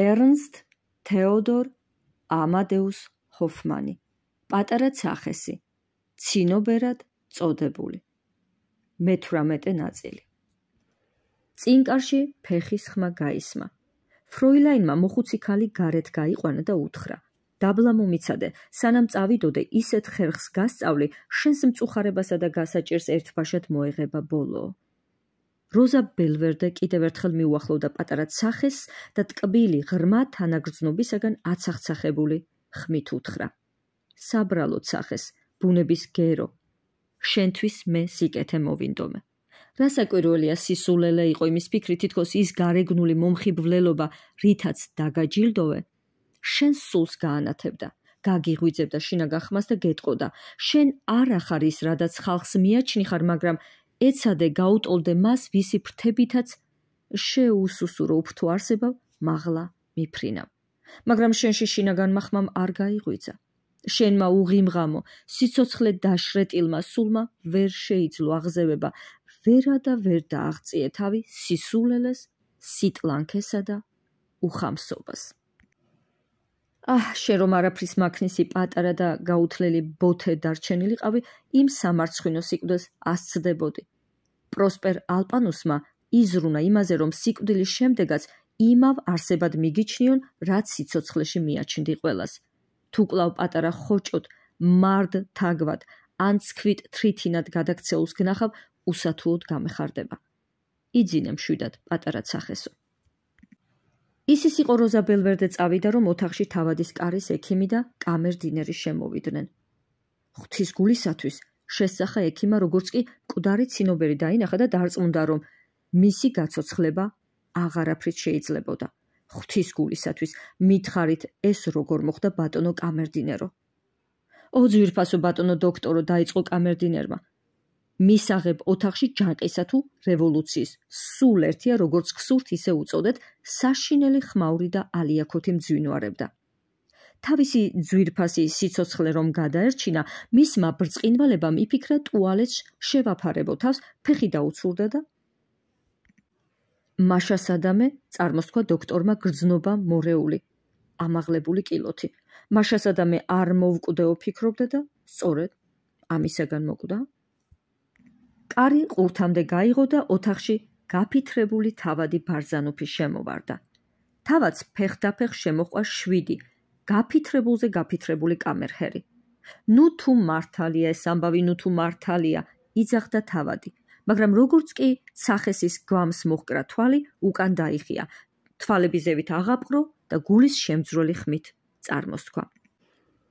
ერნსტ თეოდორ ამადეუს ჰოფმანი პატარა ცახესი ცინობერად წოდებული მე-18 ნაწილი წინკარში ფეხის ხმა გაისმა ფროილაინმა მოხუცი ხალი გარეთ გაიყვანა და უთხრა დაბლა მომიცადე სანამ წავიდოდე ისეთ ხერხს გასწავლე შენს მწუხარებასა და გასაჭირს ერთფაშად მოეღება ბოლოო როზა ბელვერდე კიდევ ერთხელ მიუახლოვდა პატარა სახეს და ტკბილი ღრმა თანაგრძნობისაგან აცახცახებული ხმით უთხრა საბრალოც სახეს ბუნების გერო შენთვის მე სიკეთე მოვინდომე რასაკვირველია სისულელე იყო იმის ფიქრი თითქოს ის გარეგნული მომხიბვლელობა რითაც დაგაჯილდოვე შენ სულს გაანათებდა გაგიღვიძებდა შინაგან ხმას და გეტყოდა შენ არ ახარ ის რადაც ხალხს მიაჩნი ხარ მაგრამ ეცადე გაუტოლდე მას ვისი ფრთებითაც შეუსუსურო უფთო არსება მაღლა მიფრინა მაგრამ შენში შინაგან მახმამ არ გაიღვიძა შენმა უღიმღამო სიცოცხლე დაშრეტილმა სულმა ვერ შეიძლება აღზევება ვერა და ვერ დააღწიე თავი სისულელეს სიტლანქესა და უხამსობას აჰ შენ რომ არაფრის მაქნისი პატარა და გაუთლელი ბოთე დარჩენილიყავი იმ სამარცხინო სიკვდილს ასწდებოდი პროსპერ ალპანუსმა იზრუნა იმაზე, რომ სიკვდილის შემდეგაც იმავ არსებად მიგიჩნიონ, რაც სიცოცხლეში მიაჩნდი ყოველას. თუ კлау პატარა ხოჭოთ მარდ თაგვად, ან სქვით თრითინად გადაგცეულს გნახავ, უსათუოდ გამეხარდება. იძინე მშვიდად პატარა ცახესო. ისი სიყო როზა ბელვერდე წავიდა, რომ ოთახში თავადის კარის ექიმი და კამერდინერი შემოვიდნენ. ღვთის გულისათვის შესახა ექიმა, როგორც კი მკვდარი ცინობერი დაინახა და დარწმუნდა, რომ მისი გაцоცხლება აღარაფრით შეიძლებოდა. ღვთის გულისათვის მითხარით ეს როგორ მოხდა ბატონო კამერდინერო. ოძვირფასო ბატონო დოქტორო დაიწყო კამერდინერმა. მისაღებ ოთახში ჯანყისა თუ რევოლუციის სულ ერთია როგორც გსურთ ისე უწოდეთ საშინელი ხმაური და ალიაკოთი მძვინვარებდა. თავისი ძვირფასი სიცოცხლე რომ გადაერჩინა, მისმა ბრწყინვალებამ იფიქრა ტუალეტს შევაფარებო თავს, ფეხი დაუცურდა და მაშა სადამე წარმოსქვა დოქტორმა გრძნობა მორეული, ამაღლებული კილოთი. მაშა სადამე არ მოვკვდეო ფიქრობდა და სწორედ ამისაგან მოკვდა. კარი ყურთამდე გაიღო და ოთახში გაფიტრებული თავადი ბარზანუფი შემოვარდა. თავაც ფეხდაფეხ შემოყვა შვიდი გაფიქრებულზე გაფიქრებული კამერჰერი. ნუ თუ მართალია ეს ამბავი, ნუ თუ მართალია, იძახდა თავადი, მაგრამ როგორც კი სახესის გვამს მოხკრა თვალი, უკან დაიხია. თვალები ზევით აღაპყრო და გულის შემძროლი ხმით წარმოსქვა.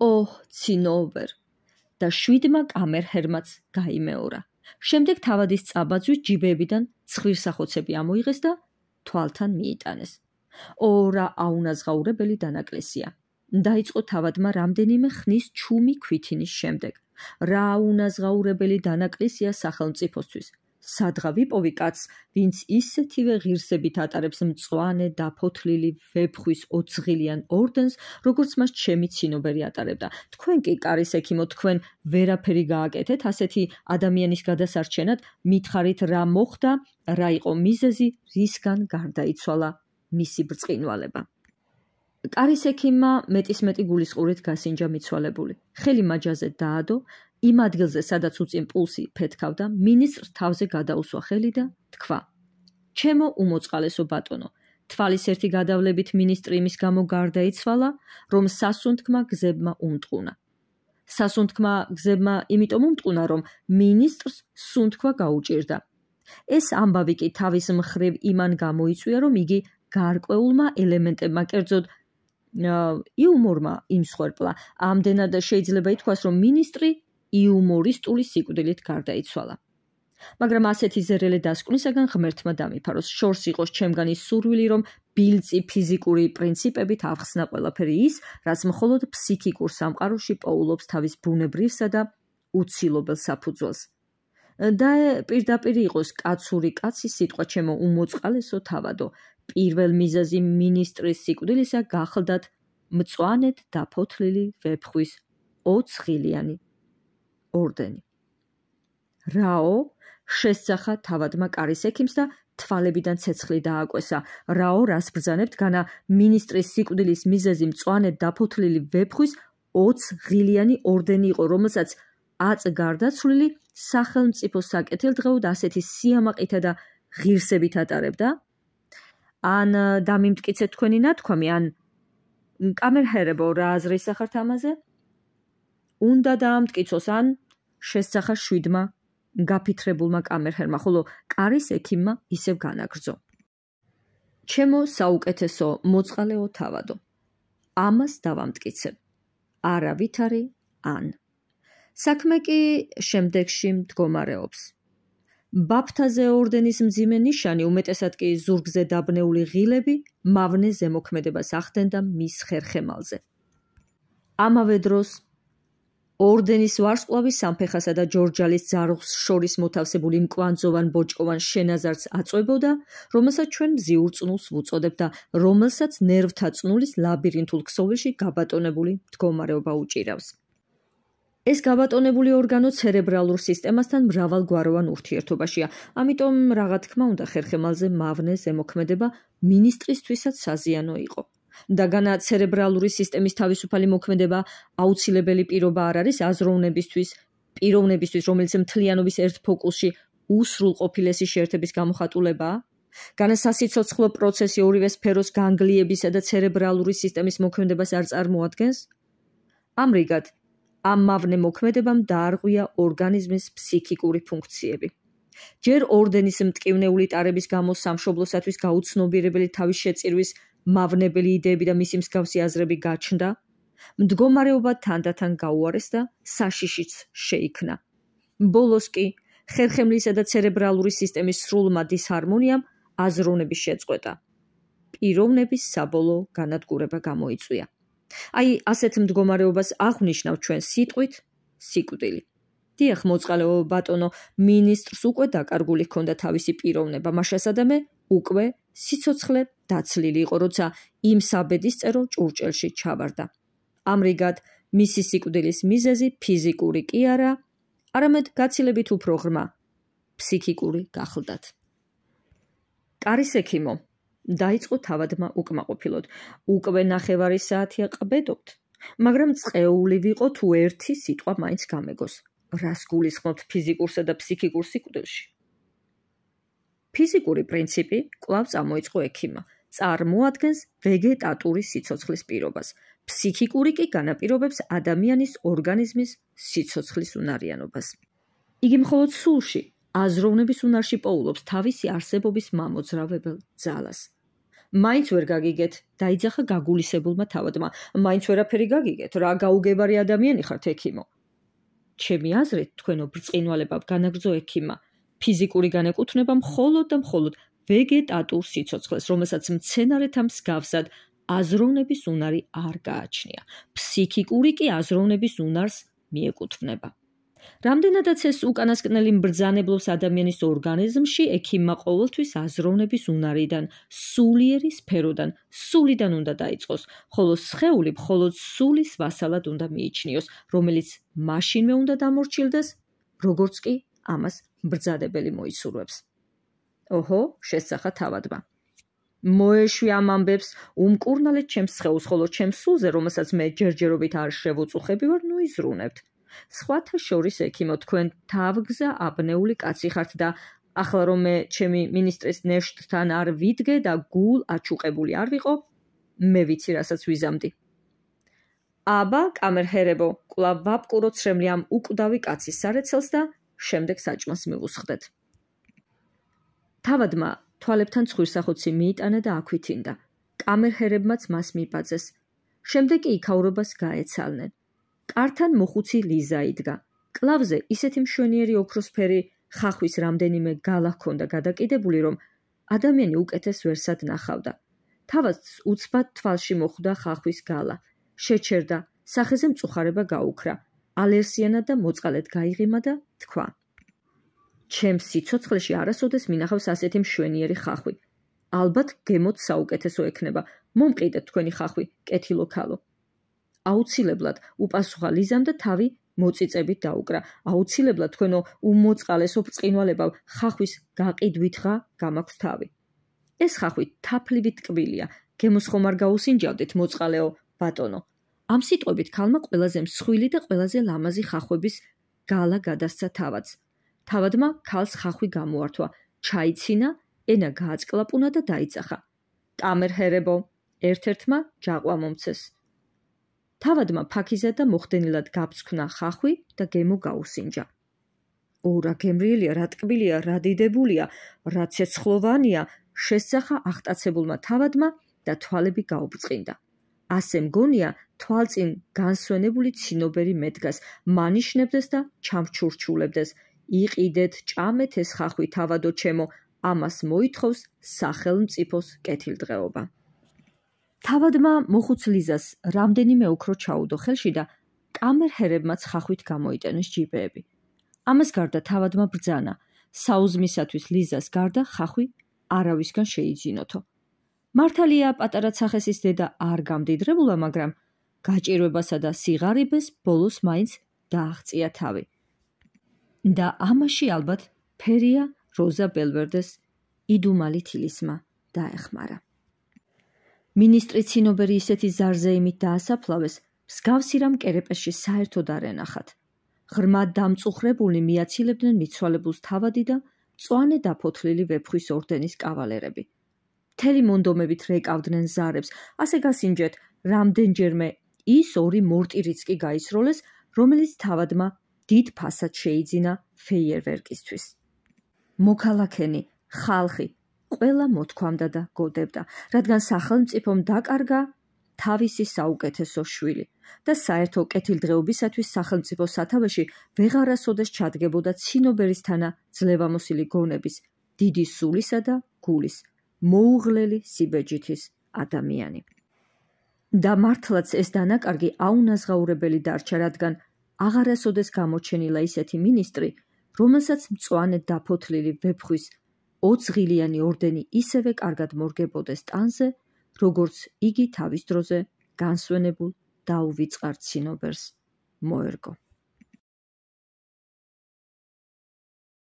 ოჰ, ცინოვერ. და შვიდმა კამერჰერმაც გამეორა. შემდეგ თავადის წაბაძვის ჯიბებიდან ცხვირსახოცები ამოიღეს და თვალთან მიიტანეს. ორა აუნაზღაურებელი დანაკლესია. დაიწყო თავადმა რამდენიმე ხნის ჩუმი ქვითინის შემდეგ. რა უნაზღაურებელი დანაკლისია სახელმწიფოსთვის. სადღავი პოვი კაც, ვინც ისეთივე ღირსებით ატარებს მწوانه და ფოთლილი ვეფხვის ოცღილიან ორდენს, როგორც მას ჩემი ცინობერი ატარებდა. თქვენ კი კარის ექიმო, თქვენ ვერაფერი გააკეთეთ ასეთი ადამიანის გადასარჩენად, მითხარით რა მოხდა, რა იყო მიზეზი, რისგან გარდაიცვალა მისი ბრწყინვალება. კარისექიმა მეტისმეტი გულისყურით გასინჯა მიცვალებული. ხელი მაჯაზე დაადო, იმ ადგილზე სადაც უწინ პულსი ფეთქავდა, მინისტრ თავზე გადაუსვა ხელი და თქვა: "ჩემო უმოწყალესო ბატონო, თვალის ერთი გადავლებით მინისტრი იმის გამო გარდაიცვალა, რომ სასუნთქმა გზებმა უმტყუნა. სასუნთქმა გზებმა იმიტომ უმტყუნა, რომ მინისტრს სუნთქვა გაუჭირდა. ეს ამბავი კი თავის მხრივ იმან გამოიწვია, რომ იგი გარკვეულმა ელემენტებმა, კერძოდ იუმორმა იმსხვერპლა. ამდენად შეიძლება ითქვას, რომ მინისტრი იუმორისტული სიკვდილით გარდაიცვალა. მაგრამ ასეთი ზერელე დასკვნისაგან ღმერთმა დამიფაროს შორს იყოს ჩემგანის სურვილი რომ ბილწი ფიზიკური პრინციპებით ავხსნა ყველაფერი ის რაც მხოლოდ ფსიქიკურ სამყაროში პოულობს თავის ბუნებრივსა და უცილობელ საფუძველს და პირდაპირ იყოს კაცური კაცი სიტყვა ჩემო უმოწალესო თავადო პირველ მიზაზი მინისტრის სიკვდილისა გახლდათ მწوانهთ დაფოთლილი ვეფხვის 4ღილიანი ორდენი რაო შესახა თავადმა კარისექიმს და თვალებიდან ცეცხლი დააკვესა რაო რას ბრძანებთ განა მინისტრის სიკვდილის მიზეზი მწوانهთ დაფოთლილი ვეფხვის 4ღილიანი ორდენი იყო რომელსაც აწ გარდაცვლილი სახელმწიფო საკეთილდღეოდ ასეთი სიამაყითა და ღირსებით ატარებდა? ან დამიმტკიცეთ თქვენი ნათქვამი, ან კამერჰერებო რა აზრის ახართ ამაზე? უნდა დაამტკიცოს ან შესახა შვიდმა გაფიქრებულმა კამერჰერმა, ხოლო კარის ექიმმა ისევ განაგრძო. ჩემო საუკეთესო მოწალეო თავადო. ამას დავამტკიცებ. არავითარი ან საქმე კი შემდეგში მდგომარეობს. ბაფთაზე ორდენის მძიმე ნიშანი უმეტესად კი ზურგზე დაბნეული ღილები მავნე ზემოქმედებას ახდენდა მის ხერხემალზე. ამავე დროს ორდენის ვარსკვლავი სამფეხასა და ჯორჯალის ძარღს შორის მოთავსებული მკვანძოვან ბოჭკოვან შენაზარს აწვებოდა, რომელსაც ჩვენ ზიურწნულს ვუწოდებთ და რომელსაც ნერვთა წნულის ლაბირინთულ ქსოვილში გაბატონებული მდგომარეობა უჭირავს. ეს გაბატონებული ორგანო ცერებრალურ სისტემასთან მრავალგვაროვან ურთიერთობაშია. ამიტომ, რაღა თქმა უნდა, ხერხემალზე მავნეს ემოქმედება ministrisთვისაც საზიანო იყო. და განა ცერებრალური სისტემის თავისუფალი მოქმედება აუცილებელი პირობა არ არის აზროვნებისთვის, პიროვნებისთვის, რომელიც მთლიანობის ერთ ფოკუსში უსრულყოფილესი შეერთების გამოხატულება. განასაციცოცხლო პროცესი ორივე სფეროს განგლიებისა და ცერებრალური სისტემის მოქმედებას არ წარმოადგენს. ამრიგად, ამ მავნე მოქმედებამ დაარღვია ორგანიზმის ფსიქიკური ფუნქციები. ჯერ ორდენის მტკივნეული ტარების გამო სამშობლოსათვის გაუცნობიერებელი თავის შეწირვის მავნებელი იდეები და მისი მსგავსი აზრები გაჩნდა, მდგომარეობა თანდათან გაუარეს და საშიშიც შეიქმნა. ბოლოს კი ხერხემლისა და ცერებრალური სისტემის სრულმა დისჰარმონიამ აზროვნების შეწყვეტა. პიროვნების საბოლოო განადგურება გამოიწვია. აი ასეთ მდგომარეობას აღვნიშნავ ჩვენ სიტყვით სიკვდილი დიახ მოწალე ბატონო მინისტრს უკვე დაკარგული ჰქონდა თავისი პიროვნება მაშასადამე უკვე სიცოცხლე დაცლილი იყო როცა იმ საბედის წერო ჭურჭელში ჩავარდა ამრიგად მისი სიკვდილის მიზეზი ფიზიკური კი არა არამედ გაცილებით უფრო ღრმა ფსიქიკური გახლდათ კარისექიმო დაიწყო თავადმა უკმაყოფილოდ. უკვე ნახევარი საათია ყბედობთ, მაგრამ წეული ვიყო თუ ერთი სიტყვა მაინც გამეგოს. რას გულისხმობთ ფიზიკურსა და ფსიქიკურ სიკვდილში? ფიზიკური პრინციპი კვლავ წამოიწყო ექიმმა. წარმოადგენს ვეგეტატური სიცოცხლის პირობას. ფსიქიკური კი განაპირობებს ადამიანის ორგანიზმის სიცოცხლის უნარიანობას. იგი მხოლოდ სულში, აზროვნების უნარში პოულობს თავისი არსებობის მამოძრავებელ ძალას. მაინც ვერ გაგიგეთ, დაიძახა გაგულისებულმა თავადმა. მაინც ვერაფერი გაგიგეთ, რა გაუგებარი ადამიანი ხართ ექიმო. ჩემი აზრით, თქვენო ბრწყინვალება განაგზო ექიმა. ფიზიკური განეკუთვნება მხოლოდ და მხოლოდ ვეგეტატურ სიცოცხლეს, რომელსაც მცენარეთა მსგავსად აზროვნების უნარი არ გააჩნია. ფსიქიკური კი აზროვნების უნარს მიეკუთვნება. რამდენადაც ეს უკანასკნელი მბრძანებლობს ადამიანის ორგანიზმში ექიმმა ყოველთვის აზროვნების უნარიდან, სულიერი სფეროდან, სულიდან უნდა დაიწყოს, ხოლო სხეული მხოლოდ სულის ვასალად უნდა მიიჩნიოს, რომელიც მაშინვე უნდა დამორჩილდეს, როგორც კი ამას მბრძანებელი მოისურვებს. ოჰო, შესახა თავადმა. მოეშვი ამ ამბებს, უმკურნალეთ ჩემს სხეულს, ხოლო ჩემს სულზე, რომელსაც მე ჯერჯერობით არ შევუწუხები ვარ, ნუ იზრუნებთ. სხვათა შორის ექიმო თქვენ თავგზა აბნეული კაცი ხართ და ახლა რომ მე ჩემი მინისტრის ნეშტთან არ ვიდგე და გულ აჩუყებული არ ვიყო მე ვიცი რასაც ვიზამდი აბა კამერჰერებო კლავ ვაპკურო ცრემლი ამ უკვდავი კაცის სარეცელს და შემდეგ საჭმას მივუსხდეთ თავადმა თვალებთან ცხვირსახოცი მიიტანა და აქვითინდა კამერჰერებმაც მას მიბაძეს შემდეგ კი იქაურობას გაეცალნენ კართან მოხუცი ლიზა იდგა. კლავზე ისეთი მშვენიერი ოქროსფერი ხახვის რამდენიმე გალა ჰქონდა გადაკიდებული, რომ ადამიანი უკეთეს ვერსად ნახავდა. თავაც უცბად თვალში მოხვდა ხახვის გალა. შეჩერდა, სახეზე მწუხარება გაუქრა. ალერსიანა და მოწალეთ გაიღიმა და თქვა: "ჩემ სიცოცხლეში არასოდეს მინახავს ასეთი მშვენიერი ხახვი. ალბათ გემოც საუკეთესო ექნება. მომყიდეთ თქვენი ხახვი, კეთილო ქალო." აუცილებლად უპასუხა ლიზამ და თავი მოწიწებით დაუკრა. აუცილებლად თქვენო უმოწალესო ბწკინვალებავ ხახვის გაყიდვით ხა გამაქვს თავი. ეს ხახვი თაფლივით კბილია. გემოს ხომ არ გაუსინჯავდეთ მოწალეო ბატონო. ამ სიტყვებით ქალმა ყველაზე მსხვილი და ყველაზე ლამაზი ხახვების გალა გადასცა თავაც. თავადმა ქალს ხახვი გამოართვა, ჩაიცინა, ენა გააწკლაპუნა და დაიწახა. კამერ ჰერებო, ერთ-ერთმა ჯაყვა მომცეს. თავადმა ფაქიზა და მოხდენილად გაფსქნა ხახვი და გემო გაუსინჯა. ო რა გემრიელია, რა ტკბილია, რა დიდებულია, რა ცეცხლოვანია, შესახა ახტაცებულმა თავადმა და თვალები გაუბწყინდა. ასე მგონია, თვალწინ განსვენებული ცინობერი მედგას, მანიშნებდეს და ჩამჩურჩულებდეს. იყიდეთ, ჭამეთ ეს ხახვი თავადო ჩემო, ამას მოითხოვს სახელმწიფოს კეთილდღეობა. თავადმა მოხუცლიზას რამდენიმე ოქრო ჩაუდო ხელში და კამერჰერებმა ცხახვით გამოიტანეს ჯიბეები. ამას გარდა თავადმა ბრძანა, საუზმისათვის ლიზას გარდა ხახვი არავისგან შეიძინოთო. მართალია პატარა ცახესის დედა არ გამდიდრებულა, მაგრამ გაჭირვებასა და სიღარიბეს ბოლოს მაინც დააღწია თავი. და ამაში ალბათ ფერია როზა ბელვერდეს იდუმალი თილისმა დაეხმარა. მინისტრი ცინობერი ისეთი ზარზეიმით დაასაფლავეს, მსგავსი რამ კერეპეში საერთოდ არ ენახათ. ღრმა დამწუხრებული მიაცილებდნენ მიცვალებულს თავადი და წვანე დაფოთლილი ვეფხვის ორდენის კავალერები. მთელი მონდომებით რეკავდნენ ზარებს, ასე გასინჯეთ, რამდენჯერმე ის ორი მორტირიც კი გაისროლეს, რომელიც თავადმა დიდ ფასად შეიძინა ფეიერვერკისთვის. მოქალაქენი, ხალხი, ყველა მოთქვამდა და გოდებდა, რადგან სახელმწიფომ დაკარგა თავისი საუკეთესო შვილი და საერთო კეთილდღეობისათვის სახელმწიფო სათავეში ਵღარასოდეს ჩადგებოდა ცინობერისთანა ძლევამოსილი გონების დიდი სულისა და გულის მოუღლელი სიბეჯითის ადამიანი და მართლაც ეს დანაკარგი აუნაზღაურებელი დარჩა რადგან აღარასოდეს გამოჩენილა ისეთი მინისტრი რომელსაც მწوانه დაფოთლილი ვეფხვის ოცღილიანი ორდენი ისევე კარგად მორგებოდეს ტანზე, როგორც იგი თავის დროზე განსვენებულ დაუვიწყარ ცინობერს მოერგო.